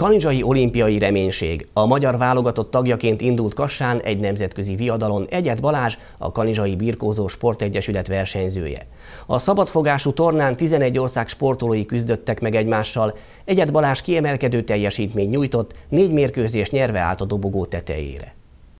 Kanizsai olimpiai reménység. A magyar válogatott tagjaként indult Kassán egy nemzetközi viadalon Egyet Balázs, a Kanizsai Birkózó Sportegyesület versenyzője. A szabadfogású tornán 11 ország sportolói küzdöttek meg egymással. Egyet Balázs kiemelkedő teljesítmény nyújtott, négy mérkőzés nyerve állt a dobogó tetejére.